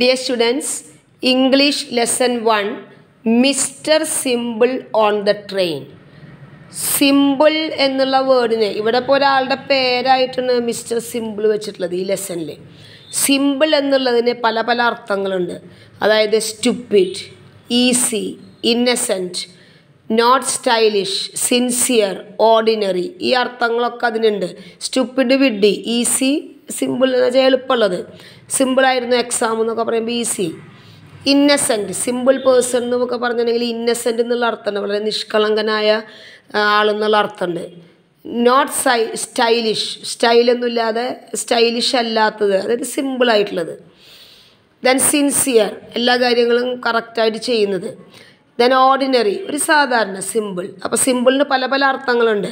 Dear students English lesson one Mister Simple on the train simple എന്നുള്ള വേർഡിന് ഇവിടെ ഇപ്പോൾ ഒരാളുടെ പേരായിട്ടാണ് മിസ്റ്റർ സിമ്പിൾ വെച്ചിട്ടുള്ളത് ഈ ലെസണിൽ സിമ്പിൾ എന്നുള്ളതിന് പല പല അർത്ഥങ്ങളുണ്ട് അതായത് stupid easy innocent not stylish sincere ordinary ഈ അർത്ഥങ്ങളൊക്കെ അതിനുണ്ട് സ്റ്റുപ്പിഡ് വിഡ്ഡി ഈസി സിമ്പിൾ എന്ന് വെച്ചാൽ എളുപ്പമുള്ളത് സിമ്പിളായിരുന്നു എക്സാം എന്നൊക്കെ പറയുമ്പോൾ ഈസി ഇന്നസെൻറ്റ് സിമ്പിൾ പേഴ്സൺ എന്നൊക്കെ പറഞ്ഞിട്ടുണ്ടെങ്കിൽ ഇന്നസെൻ്റ് എന്നുള്ള അർത്ഥമുണ്ട് വളരെ നിഷ്കളങ്കനായ ആളെന്നുള്ള അർത്ഥമുണ്ട് നോട്ട് സൈ സ്റ്റൈലിഷ് സ്റ്റൈലൊന്നുമില്ലാതെ സ്റ്റൈലിഷ് അല്ലാത്തത് അതായത് സിമ്പിളായിട്ടുള്ളത് ദെൻ സിൻസിയർ എല്ലാ കാര്യങ്ങളും കറക്റ്റായിട്ട് ചെയ്യുന്നത് ദെൻ ഓർഡിനറി ഒരു സാധാരണ സിമ്പിൾ അപ്പോൾ സിമ്പിളിന് പല പല അർത്ഥങ്ങളുണ്ട്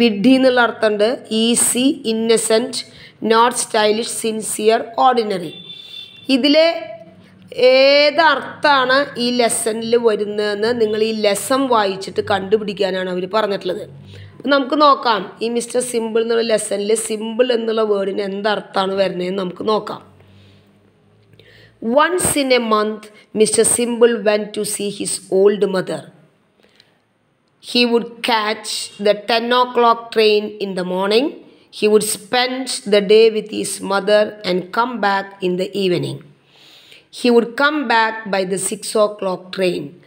വിഡ്ഢി എന്നുള്ള അർത്ഥമുണ്ട് easy innocent not stylish sincere ordinary ഇതിലെ അർത്ഥമാണ് ഈ ലെസണിൽ വരുന്നതെന്ന് നിങ്ങൾ ഈ ലെസൺ വായിച്ചിട്ട് കണ്ടുപിടിക്കാനാണ് അവർ പറഞ്ഞിട്ടുള്ളത് നമുക്ക് നോക്കാം ഈ മിസ്റ്റർ സിമ്പിൾ എന്നുള്ള ലെസണിൽ സിമ്പിൾ എന്നുള്ള വേർഡിന് എന്തർത്ഥമാണ് വരുന്നതെന്ന് നമുക്ക് നോക്കാം Once in a month, Mr. Simple went to see his old mother. He would catch the 10 o'clock train in the morning. He would spend the day with his mother and come back in the evening. He would come back by the 6 o'clock train.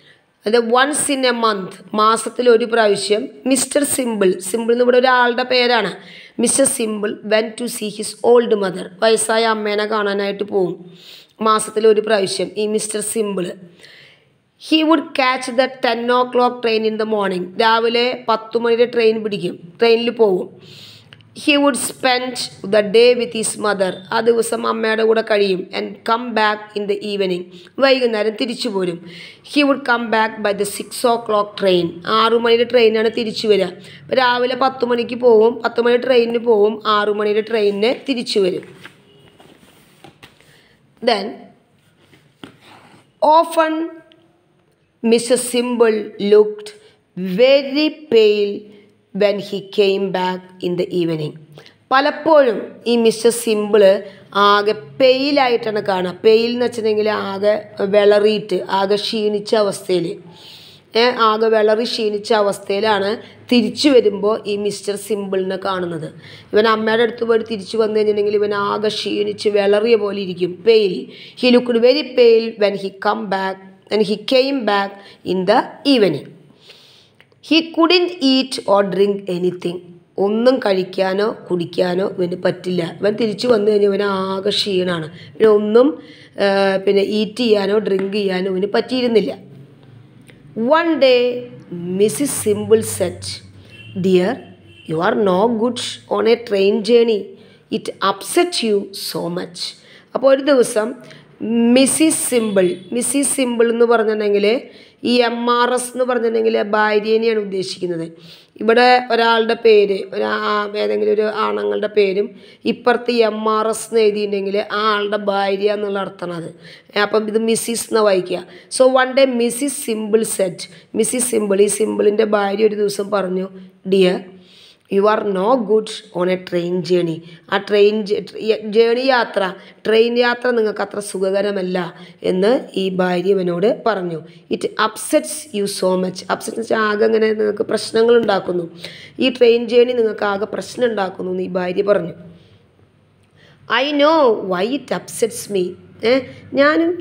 And once in a month, month മാസത്തിൽ ഒരു Mr. Mister simple simple എന്ന് ഇവിടെ ഒരാളുടെ പേരാണ് Mister Simple went to see his old mother വയസ്സായ അമ്മേനെ കാണാനായിട്ട് പോകും മാസത്തിൽ ഒരു പ്രാവശ്യം ഈ Mister Simple he would catch the ten o'clock train in the morning രാവിലെ പത്ത് മണിയുടെ ട്രെയിൻ പിടിക്കും ട്രെയിനിൽ പോകും he would spend the day with his mother ആ ദിവസം അമ്മയുടെ കൂടെ കഴിയും and come back in the evening വൈകുന്നേരം തിരിച്ചു പോരും he would come back by the six oh o'clock train ആറു മണിയുടെ ട്രെയിനാണ് തിരിച്ചു വരിക അപ്പോൾ രാവിലെ പത്ത് മണിക്ക് പോവും പത്ത് മണി ട്രെയിനിന് പോവും ആറു മണിയുടെ ട്രെയിനിന് തിരിച്ചു വരും Then, often Mr. Simble looked very pale when he came back in the evening. പലപ്പോഴും ഈ മിസ്റ്റർ സിമ്പിള് ആകെ പെയിലായിട്ടാണ് കാണുക പെയിൽ എന്ന് വെച്ചിട്ടുണ്ടെങ്കിൽ ആകെ വിളറിയിട്ട് ആകെ ക്ഷീണിച്ച അവസ്ഥയിൽ ആകെ വിളറി ക്ഷീണിച്ച അവസ്ഥയിലാണ് തിരിച്ചു വരുമ്പോൾ ഈ മിസ്റ്റർ സിമ്പിളിനെ കാണുന്നത് ഇവൻ അമ്മയുടെ അടുത്ത് പോയി തിരിച്ചു വന്നു കഴിഞ്ഞിട്ടുണ്ടെങ്കിൽ ഇവൻ ആകെ ക്ഷീണിച്ച് വിളറിയ പോലെ ഇരിക്കും pale he looked very pale when he come back when he came back in the evening he couldn't eat or drink anything ഒന്നും കഴിക്കാനോ കുടിക്കാനോ ഇവന് പറ്റില്ല ഇവൻ തിരിച്ചു വന്നു കഴിഞ്ഞാൽ ഇവൻ ആകെ പിന്നെ ഇവനൊന്നും പിന്നെ ഈറ്റ് ചെയ്യാനോ ഡ്രിങ്ക് ചെയ്യാനോ ഇവന് പറ്റിയിരുന്നില്ല One day, Mrs. Symbol said, Dear, you are no good on a train journey. It upsets you so much. അപ്പോൾ ഒരു ദിവസം മിസ്സിസ് സിമ്പിൾ മിസ്സിസ് സിമ്പിൾ എന്ന് പറഞ്ഞിട്ടുണ്ടെങ്കിൽ ഈ എം ആർ എസ് എന്ന് പറഞ്ഞിട്ടുണ്ടെങ്കിൽ ഭാര്യേനെയാണ് ഉദ്ദേശിക്കുന്നത് ഇവിടെ ഒരാളുടെ പേര് ഒരു ഏതെങ്കിലും ഒരു ആണുങ്ങളുടെ പേരും ഇപ്പുറത്ത് എം ആർ എസ് എന്ന് എഴുതിയിട്ടുണ്ടെങ്കിൽ ആ ആളുടെ ഭാര്യ എന്നുള്ള അർത്ഥമാണ് അത് അപ്പം ഇത് മിസ്സിസ് എന്ന് വായിക്കുക so one day Mrs Simple said Mrs Simple ഈ സിമ്പിളിൻ്റെ ഭാര്യ ഒരു ദിവസം പറഞ്ഞു dear you are no goods on a train journey ആ ട്രെയിൻ ജേണി യാത്ര ട്രെയിൻ യാത്ര നിങ്ങൾക്ക് അത്ര സുഖകരമല്ല എന്ന് ഈ ഭാര്യവനോട് പറഞ്ഞു it upsets you so much upset വെച്ചാൽ ആകെ ഇങ്ങനെ നിങ്ങൾക്ക് പ്രശ്നങ്ങൾ ഉണ്ടാക്കുന്നു ഈ ട്രെയിൻ ജേണി നിങ്ങൾക്ക് ആകെ പ്രശ്നം ഉണ്ടാക്കുന്നു എന്ന് ഈ ഭാര്യ പറഞ്ഞു I know why it upsets me ഞാനും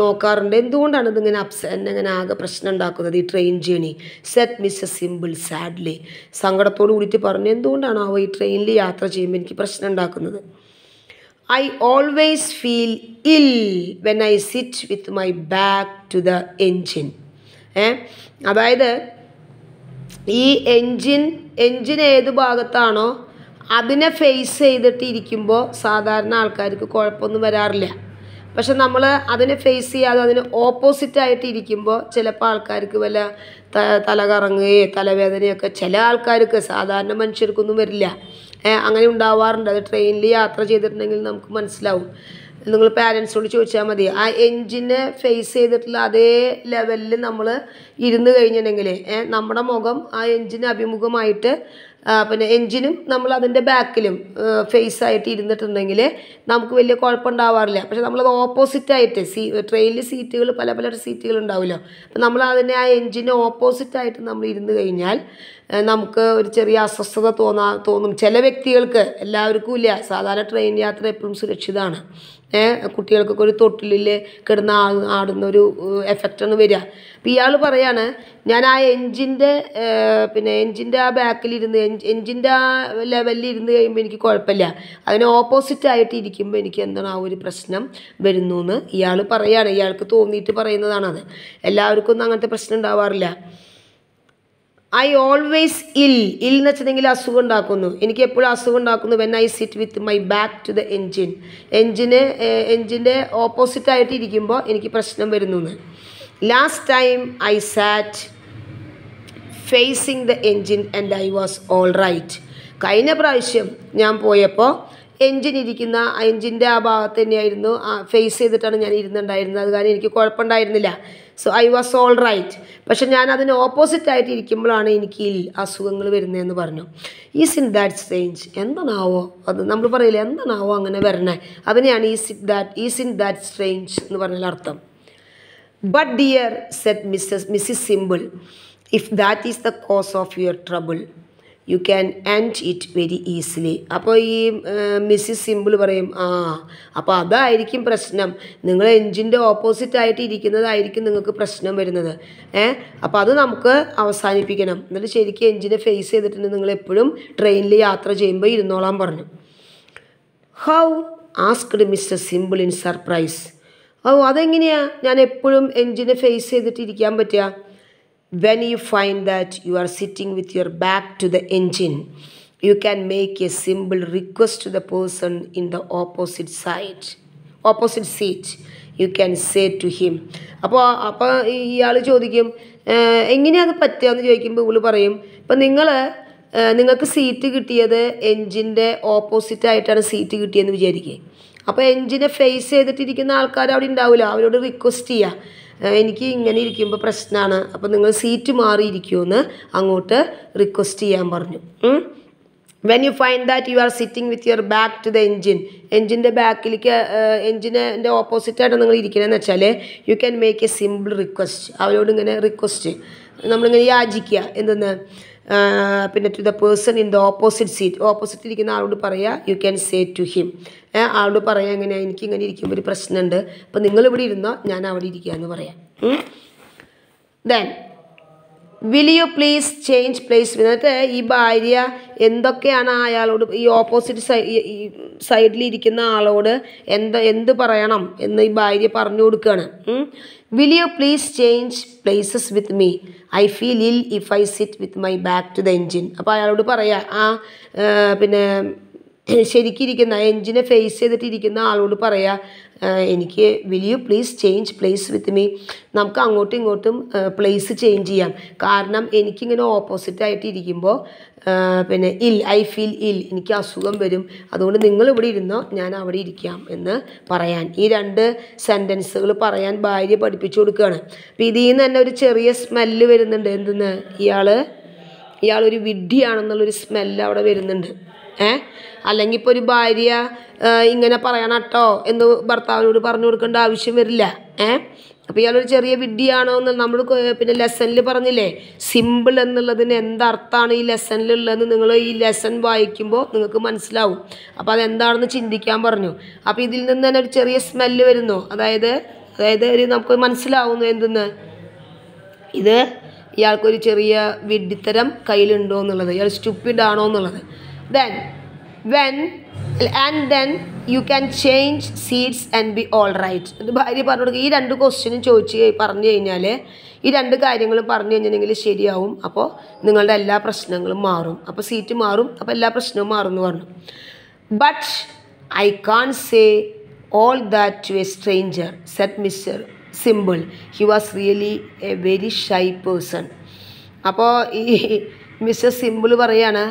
നോക്കാറുണ്ട് എന്തുകൊണ്ടാണ് ഇതിങ്ങനെ അപ്സ എന്നെ ഇങ്ങനെ ആകെ പ്രശ്നം ഉണ്ടാക്കുന്നത് ഈ train journey said Mr Simple sadly സങ്കടത്തോട് കൂടിയിട്ട് പറഞ്ഞു ആ ഈ ട്രെയിനിൽ യാത്ര ചെയ്യുമ്പോൾ എനിക്ക് പ്രശ്നം ഉണ്ടാക്കുന്നത് I always feel ill when I sit with my back to the engine uh അതായത് ഈ എൻജിൻ എൻജിൻ ഏത് ഭാഗത്താണോ അതിനെ ഫേസ് ചെയ്തിട്ട് ഇരിക്കുമ്പോൾ സാധാരണ ആൾക്കാർക്ക് കുഴപ്പമൊന്നും വരാറില്ല പക്ഷെ നമ്മൾ അതിനെ ഫേസ് ചെയ്യാതെ അതിന് ഓപ്പോസിറ്റായിട്ട് ഇരിക്കുമ്പോൾ ചിലപ്പോൾ ആൾക്കാർക്ക് വല്ല തല തലവേദനയൊക്കെ ചില ആൾക്കാർക്ക് സാധാരണ മനുഷ്യർക്കൊന്നും വരില്ല അങ്ങനെ ഉണ്ടാവാറുണ്ട് അത് ട്രെയിനിൽ യാത്ര ചെയ്തിട്ടുണ്ടെങ്കിൽ നമുക്ക് മനസ്സിലാവും നിങ്ങൾ പാരൻസിനോട് ചോദിച്ചാൽ മതി ആ എൻജിനെ ഫേസ് ചെയ്തിട്ടുള്ള അതേ ലെവലിൽ നമ്മൾ ഇരുന്ന് കഴിഞ്ഞിട്ടുണ്ടെങ്കിൽ നമ്മുടെ മുഖം ആ എൻജിന് അഭിമുഖമായിട്ട് പിന്നെ എൻജിനും നമ്മൾ അതിൻ്റെ ബാക്കിലും ഫേസ് ആയിട്ട് ഇരുന്നിട്ടുണ്ടെങ്കിൽ നമുക്ക് വലിയ കുഴപ്പമുണ്ടാവാറില്ല പക്ഷെ നമ്മളത് ആയിട്ട് സീ ട്രെയിനിൽ സീറ്റുകൾ പല പല സീറ്റുകൾ ഉണ്ടാവുമല്ലോ അപ്പം നമ്മൾ അതിനെ ആ എൻജിന് ഓപ്പോസിറ്റായിട്ട് നമ്മൾ ഇരുന്ന് കഴിഞ്ഞാൽ നമുക്ക് ഒരു ചെറിയ അസ്വസ്ഥത തോന്നാ തോന്നും ചില വ്യക്തികൾക്ക് എല്ലാവർക്കും ഇല്ല സാധാരണ ട്രെയിൻ യാത്ര എപ്പോഴും സുരക്ഷിതമാണ് കുട്ടികൾക്കൊക്കെ ഒരു തൊട്ടിലിൽ കിടന്ന് ആ ആടുന്ന ഒരു എഫക്റ്റാണ് വരിക അപ്പം ഇയാൾ പറയാണ് ഞാൻ ആ എൻജിൻ്റെ പിന്നെ എൻജിൻ്റെ ആ ബാക്കിലിരുന്ന് എൻജിൻ്റെ ആ ലെവലിൽ ഇരുന്ന് കഴിയുമ്പോൾ എനിക്ക് കുഴപ്പമില്ല അതിന് ആയിട്ട് ഇരിക്കുമ്പോൾ എനിക്ക് എന്താണ് ആ ഒരു പ്രശ്നം വരുന്നു എന്ന് ഇയാൾ പറയുകയാണ് ഇയാൾക്ക് തോന്നിയിട്ട് പറയുന്നതാണത് എല്ലാവർക്കും ഒന്നും അങ്ങനത്തെ പ്രശ്നം ഉണ്ടാവാറില്ല ഐ ഓൾവേസ് ഇൽ ഇൽ എന്ന് വെച്ചിട്ടുണ്ടെങ്കിൽ അസുഖം ഉണ്ടാക്കുന്നു എനിക്ക് എപ്പോഴും അസുഖം ഉണ്ടാക്കുന്നു when I sit with my back to the engine എൻജിന് എൻജിൻ്റെ ഓപ്പോസിറ്റ് ആയിട്ട് ഇരിക്കുമ്പോൾ എനിക്ക് പ്രശ്നം വരുന്നു എന്ന് last time I sat facing the engine and I was all right കഴിഞ്ഞ പ്രാവശ്യം ഞാൻ പോയപ്പോൾ എൻജിൻ ഇരിക്കുന്ന എൻജിൻ്റെ ആ ഭാഗത്ത് തന്നെയായിരുന്നു ഫേസ് ചെയ്തിട്ടാണ് ഞാൻ ഇരുന്നുണ്ടായിരുന്നത് അത് കാരണം എനിക്ക് കുഴപ്പമുണ്ടായിരുന്നില്ല so I was all right പക്ഷെ ഞാൻ അതിന് ഓപ്പോസിറ്റ് ആയിട്ട് ഇരിക്കുമ്പോഴാണ് എനിക്ക് ഈ അസുഖങ്ങൾ വരുന്നതെന്ന് പറഞ്ഞു ഈസ് ഇൻ ദാറ്റ് സ്റ്റേഞ്ച് എന്താണാവോ അത് നമ്മൾ പറയില്ല എന്താണാവോ അങ്ങനെ വരണേ അതിനെയാണ് isn't that isn't that strange എന്ന് പറഞ്ഞാൽ അർത്ഥം but dear said Mrs Mrs Simple if that is the cause of your trouble you can end it very easily അപ്പോൾ ഈ മിസ്സിസ് സിമ്പിൾ പറയും ആ അപ്പോൾ അതായിരിക്കും പ്രശ്നം നിങ്ങൾ എൻജിൻ്റെ ഓപ്പോസിറ്റ് ആയിട്ട് ഇരിക്കുന്നതായിരിക്കും നിങ്ങൾക്ക് പ്രശ്നം വരുന്നത് ഏ അപ്പോൾ അത് നമുക്ക് അവസാനിപ്പിക്കണം എന്നിട്ട് ശരിക്കും എൻജിനെ ഫേസ് ചെയ്തിട്ടുണ്ട് നിങ്ങൾ എപ്പോഴും ട്രെയിനിൽ യാത്ര ചെയ്യുമ്പോൾ ഇരുന്നോളാം പറഞ്ഞു how asked Mister Simple in surprise oh അതെങ്ങനെയാണ് ഞാൻ എപ്പോഴും എൻജിനെ ഫേസ് ചെയ്തിട്ടിരിക്കാൻ പറ്റുക when you find that you are sitting with your back to the engine, you can make a simple request to the person in the opposite side, opposite seat. You can say to him അപ്പോൾ അപ്പോൾ ഇയാൾ ചോദിക്കും എങ്ങനെയാണ് അത് പറ്റുക എന്ന് ചോദിക്കുമ്പോൾ ഇവള് പറയും ഇപ്പം നിങ്ങൾ നിങ്ങൾക്ക് സീറ്റ് കിട്ടിയത് എൻജിൻ്റെ ഓപ്പോസിറ്റ് ആയിട്ടാണ് സീറ്റ് കിട്ടിയതെന്ന് വിചാരിക്കുക അപ്പോൾ എൻജിനെ ഫേസ് ചെയ്തിട്ടിരിക്കുന്ന ആൾക്കാർ അവിടെ ഉണ്ടാവില്ല അവരോട് റിക്വസ്റ്റ് ചെയ്യുക എനിക്ക് ഇങ്ങനെ ഇരിക്കുമ്പോൾ പ്രശ്നമാണ് അപ്പോൾ നിങ്ങൾ സീറ്റ് മാറിയിരിക്കുമെന്ന് അങ്ങോട്ട് റിക്വസ്റ്റ് ചെയ്യാൻ പറഞ്ഞു when you find that you are sitting with your back to the engine എൻജിൻ്റെ ബാക്കിലേക്ക് എൻജിനെ ഓപ്പോസിറ്റായിട്ട് നിങ്ങൾ ഇരിക്കണമെന്ന് വെച്ചാൽ you can make a simple request അവരോട് ഇങ്ങനെ റിക്വസ്റ്റ് നമ്മളിങ്ങനെ യാചിക്കുക എന്തെന്ന് പിന്നെ to the person in the opposite seat opposite ഇരിക്കുന്ന ആളോട് പറയുക you can say to him ആളോട് പറയാം എങ്ങനെയാണ് എനിക്ക് ഇങ്ങനെ ഇരിക്കുമ്പോൾ ഒരു പ്രശ്നമുണ്ട് അപ്പോൾ നിങ്ങളിവിടെ ഇരുന്നോ ഞാൻ അവിടെ ഇരിക്കുക എന്ന് പറയാം then will you please change place എന്നിട്ട് ഈ ഭാര്യ എന്തൊക്കെയാണ് അയാളോട് ഈ ഓപ്പോസിറ്റ് സൈ സൈഡിൽ ഇരിക്കുന്ന ആളോട് എന്ത് എന്ത് പറയണം എന്ന് ഈ ഭാര്യ പറഞ്ഞു കൊടുക്കുകയാണ് will you please change places with me I feel ill if I sit with my back to the engine അപ്പോൾ അയാളോട് പറയുക ആ പിന്നെ ശരിക്കിരിക്കുന്ന എഞ്ചിനെ ഫേസ് ചെയ്തിട്ടിരിക്കുന്ന ആളോട് പറയുക എനിക്ക് will you please change place with me നമുക്ക് അങ്ങോട്ടും ഇങ്ങോട്ടും പ്ലേസ് ചേഞ്ച് ചെയ്യാം കാരണം എനിക്കിങ്ങനെ ഓപ്പോസിറ്റായിട്ടിരിക്കുമ്പോൾ ഇരിക്കുമ്പോൾ പിന്നെ ഇൽ ഐ ഫീൽ ഇൽ എനിക്ക് അസുഖം വരും അതുകൊണ്ട് നിങ്ങൾ ഇവിടെ ഇരുന്നോ ഞാൻ അവിടെ ഇരിക്കാം എന്ന് പറയാൻ ഈ രണ്ട് സെൻറ്റൻസുകൾ പറയാൻ ഭാര്യ പഠിപ്പിച്ചു കൊടുക്കുകയാണ് അപ്പോൾ ഇതിൽ നിന്ന് തന്നെ ഒരു ചെറിയ സ്മെല്ല് വരുന്നുണ്ട് എന്തെന്ന് ഇയാൾ ഇയാളൊരു വിഡ്ഢിയാണെന്നുള്ളൊരു സ്മെല്ല് അവിടെ വരുന്നുണ്ട് ഏഹ് അല്ലെങ്കിൽ ഇപ്പോൾ ഒരു ഭാര്യ ഇങ്ങനെ പറയണം കേട്ടോ എന്ന് ഭർത്താവിനോട് പറഞ്ഞു കൊടുക്കേണ്ട ആവശ്യം വരില്ല ഏഹ് അപ്പോൾ ഇയാളൊരു ചെറിയ വിഡ്ഢിയാണോ എന്ന് നമ്മൾ പിന്നെ ലെസ്സനിൽ പറഞ്ഞില്ലേ സിമ്പിൾ എന്നുള്ളതിന് എന്തർത്ഥമാണ് ഈ ലെസണിലുള്ളതെന്ന് നിങ്ങൾ ഈ ലെസൺ വായിക്കുമ്പോൾ നിങ്ങൾക്ക് മനസ്സിലാവും അപ്പോൾ അതെന്താണെന്ന് ചിന്തിക്കാൻ പറഞ്ഞു അപ്പോൾ ഇതിൽ നിന്ന് തന്നെ ഒരു ചെറിയ സ്മെല്ല് വരുന്നു അതായത് അതായത് ഒരു നമുക്ക് മനസ്സിലാവുന്നു എന്തെന്ന് ഇത് ഇയാൾക്കൊരു ചെറിയ വിഡ്ഢിത്തരം കയ്യിലുണ്ടോ എന്നുള്ളത് ഇയാൾ സ്റ്റുപ്പിഡ് ആണോ എന്നുള്ളത് then when and then you can change seats and be all right ഭാര്യ പറഞ്ഞു കൊടുക്കുക ഈ രണ്ട് ക്വസ്റ്റ്യനും ചോദിച്ച് പറഞ്ഞു കഴിഞ്ഞാൽ ഈ രണ്ട് കാര്യങ്ങളും പറഞ്ഞു കഴിഞ്ഞിട്ടുണ്ടെങ്കിൽ ശരിയാവും അപ്പോൾ നിങ്ങളുടെ എല്ലാ പ്രശ്നങ്ങളും മാറും അപ്പോൾ സീറ്റ് മാറും അപ്പോൾ എല്ലാ പ്രശ്നവും മാറും എന്ന് പറഞ്ഞു but I can't say all that to a stranger said Mr Simple he was really a very shy person അപ്പോൾ ഈ മിസ്റ്റർ സിമ്പിൾ പറയാണ്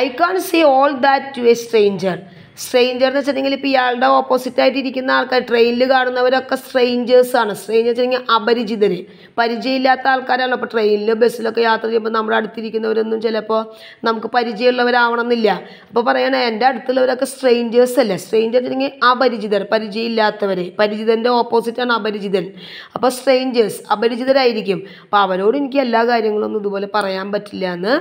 I can't see all that to a stranger stranger എന്ന് വെച്ചിട്ടുണ്ടെങ്കിൽ ഇപ്പോൾ ഇയാളുടെ ആയിട്ട് ഇരിക്കുന്ന ആൾക്കാർ ട്രെയിനിൽ കാണുന്നവരൊക്കെ സ്ട്രെയിഞ്ചേഴ്സാണ് സ്ട്രെയിഞ്ചേഴ്സ് വെച്ചിട്ടുണ്ടെങ്കിൽ അപരിചിതർ പരിചയമില്ലാത്ത ആൾക്കാരാണല്ലോ അപ്പോൾ ട്രെയിനിൽ ബസ്സിലൊക്കെ യാത്ര ചെയ്യുമ്പോൾ നമ്മുടെ അടുത്തിരിക്കുന്നവരൊന്നും ചിലപ്പോൾ നമുക്ക് പരിചയമുള്ളവരാവണമെന്നില്ല അപ്പോൾ പറയണ എൻ്റെ അടുത്തുള്ളവരൊക്കെ സ്ട്രെയിഞ്ചേഴ്സ് അല്ലേ സ്ട്രെയിഞ്ചർ വെച്ചിട്ടുണ്ടെങ്കിൽ അപരിചിതർ പരിചയമില്ലാത്തവർ പരിചിതൻ്റെ ഓപ്പോസിറ്റാണ് അപരിചിതൻ അപ്പോൾ സ്ട്രെയിഞ്ചേഴ്സ് അപരിചിതരായിരിക്കും അപ്പോൾ അവരോട് എനിക്ക് എല്ലാ കാര്യങ്ങളൊന്നും ഇതുപോലെ പറയാൻ പറ്റില്ല എന്ന്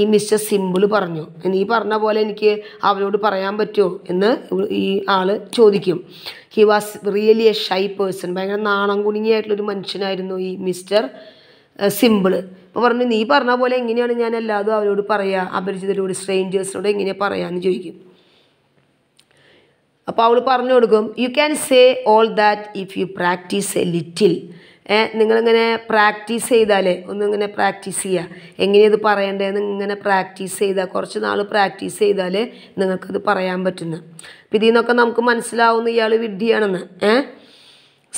ഈ മിസ്റ്റർ സിമ്പിൾ പറഞ്ഞു നീ പറഞ്ഞ പോലെ എനിക്ക് അവരോട് പറയാൻ പറ്റുമോ എന്ന് ഈ ആൾ ചോദിക്കും he was really a shy person ഭയങ്കര നാണം കുണിങ്ങിയായിട്ടുള്ളൊരു മനുഷ്യനായിരുന്നു ഈ മിസ്റ്റർ സിമ്പിൾ അപ്പോൾ പറഞ്ഞു നീ പറഞ്ഞ പോലെ എങ്ങനെയാണ് ഞാൻ എല്ലാതും അവരോട് പറയുക അപരിചിതരോട് സ്ട്രേഞ്ചേഴ്സിനോട് എങ്ങനെയാണ് പറയാമെന്ന് ചോദിക്കും അപ്പോൾ അവൾ പറഞ്ഞു കൊടുക്കും you can say all that if you practise a little നിങ്ങളിങ്ങനെ പ്രാക്ടീസ് ചെയ്താലേ ഒന്നിങ്ങനെ പ്രാക്ടീസ് ചെയ്യുക എങ്ങനെയത് പറയേണ്ടതെന്ന് ഇങ്ങനെ പ്രാക്ടീസ് ചെയ്താൽ കുറച്ച് നാൾ പ്രാക്ടീസ് ചെയ്താലേ നിങ്ങൾക്കത് പറയാൻ പറ്റുന്ന അപ്പം ഇതിൽ നിന്നൊക്കെ നമുക്ക് മനസ്സിലാവുന്ന ഇയാൾ വിഡ്ഢിയാണെന്ന് ഏ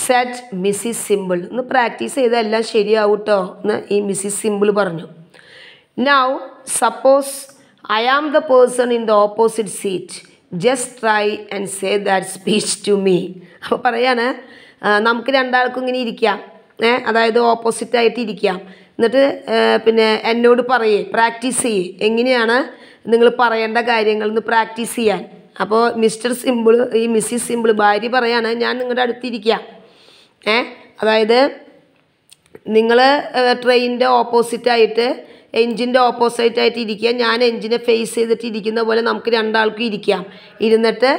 സെറ്റ് മിസ്സിസ് സിമ്പിൾ ഒന്ന് പ്രാക്ടീസ് ചെയ്താൽ എല്ലാം ശരിയാവും കേട്ടോ എന്ന് ഈ മിസ്സിസ് സിമ്പിൾ പറഞ്ഞു now suppose I am the person in the opposite seat just try and say that speech to me അപ്പോൾ പറയാണ് നമുക്ക് രണ്ടാൾക്കും ഇങ്ങനെ ഇരിക്കാം അതായത് ഓപ്പോസിറ്റായിട്ട് ഇരിക്കാം എന്നിട്ട് പിന്നെ എന്നോട് പറയേ പ്രാക്ടീസ് ചെയ്യേ എങ്ങനെയാണ് നിങ്ങൾ പറയേണ്ട കാര്യങ്ങൾ ഒന്ന് പ്രാക്ടീസ് ചെയ്യാൻ അപ്പോൾ മിസ്റ്റർ സിമ്പിൾ ഈ മിസ്സിസ് സിമ്പിൾ ഭാര്യ പറയാണ് ഞാൻ നിങ്ങളുടെ അടുത്തിരിക്കാം ഏ അതായത് നിങ്ങൾ ട്രെയിനിൻ്റെ ഓപ്പോസിറ്റായിട്ട് എൻജിൻ്റെ ഓപ്പോസിറ്റായിട്ട് ഇരിക്കുക ഞാൻ എൻജിനെ ഫേസ് ചെയ്തിട്ട് ഇരിക്കുന്ന പോലെ നമുക്ക് രണ്ടാൾക്കും ഇരിക്കാം ഇരുന്നിട്ട്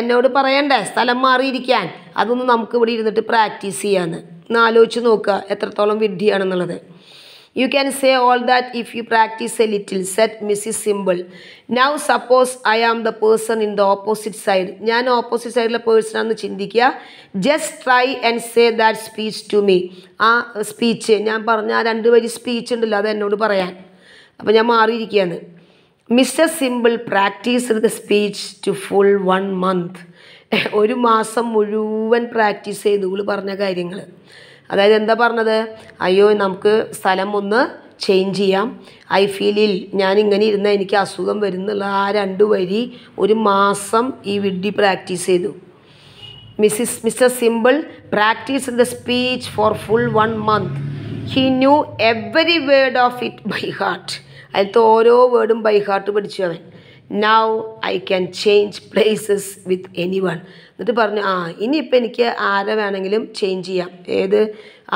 എന്നോട് പറയണ്ടേ സ്ഥലം മാറിയിരിക്കാൻ അതൊന്ന് നമുക്ക് ഇവിടെ ഇരുന്നിട്ട് പ്രാക്ടീസ് ചെയ്യാന്ന് ഒന്ന് ആലോചിച്ച് നോക്കുക എത്രത്തോളം വിഡ്ഢിയാണെന്നുള്ളത് you can say all that if you practise a little said Mrs Simple now suppose I am the person in the opposite side ഞാൻ ഓപ്പോസിറ്റ് സൈഡിലെ പേഴ്സണാണെന്ന് ചിന്തിക്കുക just try and say that speech to me ആ speech ഞാൻ പറഞ്ഞ ആ രണ്ട് വരി സ്പീച്ച് ഉണ്ടല്ലോ അത് എന്നോട് പറയാൻ അപ്പോൾ ഞാൻ മാറിയിരിക്കുകയാണ് Mr Simple practise the speech to full one month ഒരു മാസം മുഴുവൻ പ്രാക്ടീസ് ചെയ്തു ഇവള് പറഞ്ഞ കാര്യങ്ങൾ അതായത് എന്താ പറഞ്ഞത് അയ്യോ നമുക്ക് സ്ഥലം ഒന്ന് ചേഞ്ച് ചെയ്യാം ഐ ഇൽ ഞാൻ ഇങ്ങനെ ഇരുന്ന എനിക്ക് അസുഖം വരുന്നുള്ള ആ രണ്ട് വരി ഒരു മാസം ഈ വിഡ്ഢി പ്രാക്ടീസ് ചെയ്തു Mrs Mr Simple practise the speech for full one month he knew every word of it by heart അതിലത്തെ ഓരോ വേർഡും ബൈ ഹാർട്ട് പഠിച്ചു അവൻ now I can change places with anyone എന്നിട്ട് പറഞ്ഞു ആ ഇനിയിപ്പോൾ എനിക്ക് ആരെ വേണമെങ്കിലും ചേഞ്ച് ചെയ്യാം ഏത്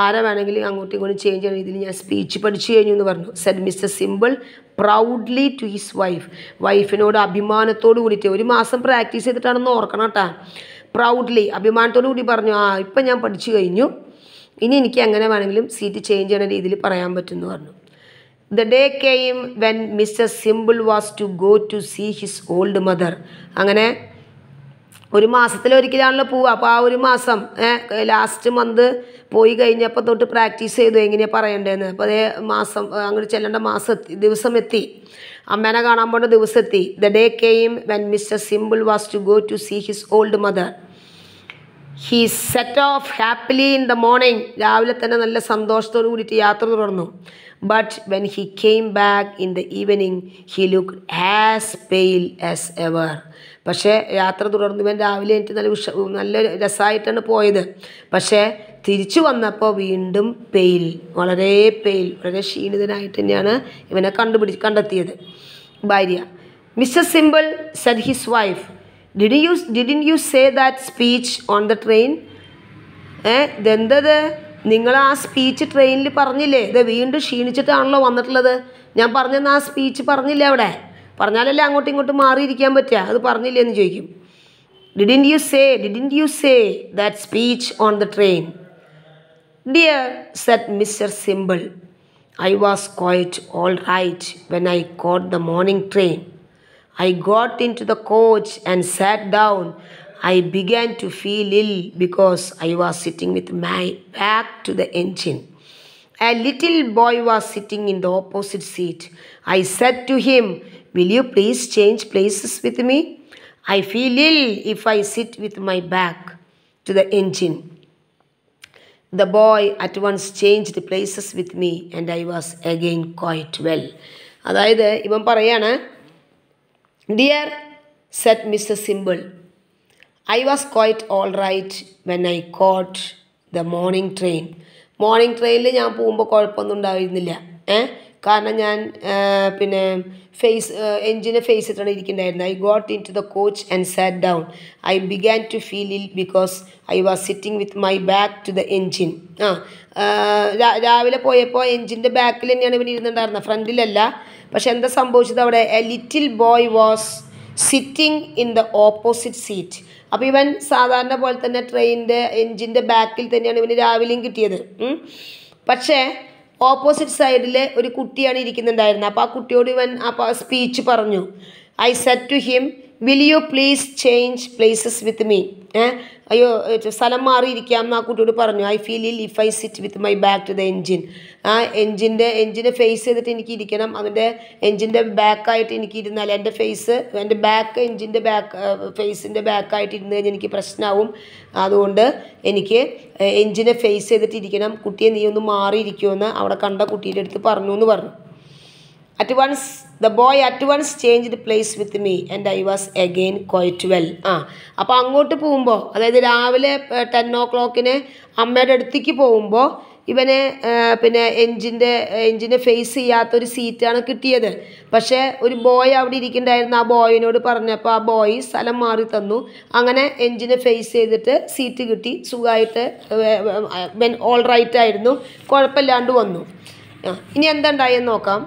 ആരെ വേണമെങ്കിലും അങ്ങോട്ടും ഇങ്ങോട്ടും ചേഞ്ച് ചെയ്യണം രീതിയിൽ ഞാൻ സ്പീച്ച് പഠിച്ചു കഴിഞ്ഞു എന്ന് പറഞ്ഞു said Mr Simple proudly to his wife വൈഫിനോട് അഭിമാനത്തോട് കൂടിയിട്ട് ഒരു മാസം പ്രാക്ടീസ് ചെയ്തിട്ടാണെന്ന് ഓർക്കണം കേട്ടാ പ്രൗഡ്ലി അഭിമാനത്തോട് കൂടി പറഞ്ഞു ആ ഇപ്പം ഞാൻ പഠിച്ചു കഴിഞ്ഞു ഇനി എനിക്ക് എങ്ങനെ വേണമെങ്കിലും സീറ്റ് ചേഞ്ച് ചെയ്യണ രീതിയിൽ പറയാൻ പറ്റുമെന്ന് പറഞ്ഞു the day came when Mrs Simple was to go to see his old mother അങ്ങനെ ഒരു മാസത്തിലൊരിക്കലാണല്ലോ പോവുക അപ്പോൾ ആ ഒരു മാസം ലാസ്റ്റ് മന്ത് പോയി കഴിഞ്ഞപ്പോൾ തൊട്ട് പ്രാക്ടീസ് ചെയ്തു എങ്ങനെയാണ് പറയണ്ടേന്ന് അപ്പോൾ അതേ മാസം അങ്ങോട്ട് ചെല്ലേണ്ട മാസം ദിവസം എത്തി അമ്മേനെ കാണാൻ പോകേണ്ട ദിവസം എത്തി the day came when Mr Simple was to go to see his old mother he set off happily in the morning രാവിലെ തന്നെ നല്ല സന്തോഷത്തോടു കൂടിയിട്ട് യാത്ര തുടർന്നു but when he came back in the evening he look as pale as ever പക്ഷേ യാത്ര തുടർന്നു ഇവൻ രാവിലെ എനിക്ക് നല്ല ഉഷ നല്ല രസമായിട്ടാണ് പോയത് പക്ഷേ തിരിച്ചു വന്നപ്പോൾ വീണ്ടും പെയിൽ വളരെ പെയിൽ വളരെ ക്ഷീണിതനായിട്ട് തന്നെയാണ് ഇവനെ കണ്ടുപിടി കണ്ടെത്തിയത് ഭാര്യ Mr Simple said his wife did you didn't you say that speech on the train ഏ ഇതെന്തത് നിങ്ങൾ ആ സ്പീച്ച് ട്രെയിനിൽ പറഞ്ഞില്ലേ ഇത് വീണ്ടും ക്ഷീണിച്ചിട്ടാണല്ലോ വന്നിട്ടുള്ളത് ഞാൻ പറഞ്ഞെന്ന് ആ സ്പീച്ച് പറഞ്ഞില്ലേ അവിടെ പറഞ്ഞാലല്ലേ അങ്ങോട്ടും ഇങ്ങോട്ടും മാറിയിരിക്കാൻ പറ്റുക അത് പറഞ്ഞില്ലേ എന്ന് ചോദിക്കും didn't you say didn't you say that speech on the train dear said Mr Simple I was quite all right when I got the morning train I got into the coach and sat down. I began to feel ill because I was sitting with my back to the engine. A little boy was sitting in the opposite seat. I said to him, Will you please change places with me? I feel ill if I sit with my back to the engine. The boy at once changed places with me and I was again quite well. അതായത് ഇവൻ പറയാണ് dear said Mr Simple I was quite all right when I got the morning train morning ട്രെയിനിൽ ഞാൻ പോകുമ്പോൾ കുഴപ്പമൊന്നും ഉണ്ടായിരുന്നില്ല ഏ കാരണം ഞാൻ പിന്നെ ഫേസ് എൻജിനെ ഫേസ് ചെയ്തിട്ടാണ് ഇരിക്കുന്നുണ്ടായിരുന്നത് I got into the coach and sat down I began to feel ill because I was sitting with my back to the engine ആ രാവിലെ പോയപ്പോൾ എൻജിൻ്റെ ബാക്കിൽ തന്നെയാണ് ഇവൻ ഇരുന്നുണ്ടായിരുന്നത് ഫ്രണ്ടിലല്ല പക്ഷെ എന്താ സംഭവിച്ചത് അവിടെ a little boy was sitting in the opposite seat അപ്പോൾ ഇവൻ സാധാരണ പോലെ തന്നെ ട്രെയിനിൻ്റെ എൻജിൻ്റെ ബാക്കിൽ തന്നെയാണ് ഇവന് രാവിലെയും കിട്ടിയത് പക്ഷേ ഓപ്പോസിറ്റ് സൈഡിൽ ഒരു കുട്ടിയാണ് ഇരിക്കുന്നുണ്ടായിരുന്നത് അപ്പോൾ ആ കുട്ടിയോട് ഇവൻ ആ സ്പീച്ച് പറഞ്ഞു I said to him will you please change places with me അയ്യോ സ്ഥലം മാറിയിരിക്കാം എന്ന് ആ കുട്ടിയോട് പറഞ്ഞു I feel ill if I sit with my back to the engine ആ എൻജിൻ്റെ എൻജിനെ ഫേസ് ചെയ്തിട്ട് എനിക്ക് ഇരിക്കണം അതിൻ്റെ എൻജിൻ്റെ ബാക്കായിട്ട് എനിക്ക് ഇരുന്നാൽ എൻ്റെ ഫേസ് എൻ്റെ ബാക്ക് എൻജിൻ്റെ ബാക്ക് ഫേസിൻ്റെ ബാക്കായിട്ട് ഇരുന്ന് കഴിഞ്ഞാൽ എനിക്ക് പ്രശ്നമാവും അതുകൊണ്ട് എനിക്ക് എൻജിനെ ഫേസ് ചെയ്തിട്ടിരിക്കണം കുട്ടിയെ നീ ഒന്ന് മാറിയിരിക്കുമെന്ന് അവിടെ കണ്ട കുട്ടിയുടെ അടുത്ത് പറഞ്ഞു എന്ന് പറഞ്ഞു at once the boy at once change the place with me and I was again quite well ആ അപ്പോൾ അങ്ങോട്ട് പോകുമ്പോൾ അതായത് രാവിലെ ടെൻ ഓ ക്ലോക്കിന് അമ്മയുടെ അടുത്തേക്ക് പോകുമ്പോൾ ഇവന് പിന്നെ എൻജിൻ്റെ എൻജിനെ ഫേസ് ചെയ്യാത്തൊരു സീറ്റാണ് കിട്ടിയത് പക്ഷേ ഒരു ബോയ് അവിടെ ഇരിക്കണ്ടായിരുന്നു ആ ബോയിനോട് പറഞ്ഞപ്പോൾ ആ ബോയ് സ്ഥലം മാറി തന്നു അങ്ങനെ എൻജിനെ ഫേസ് ചെയ്തിട്ട് സീറ്റ് കിട്ടി സുഖമായിട്ട് ഓൾ റൈറ്റ് ആയിരുന്നു കുഴപ്പമില്ലാണ്ട് വന്നു ഇനി എന്തുണ്ടായെന്ന് നോക്കാം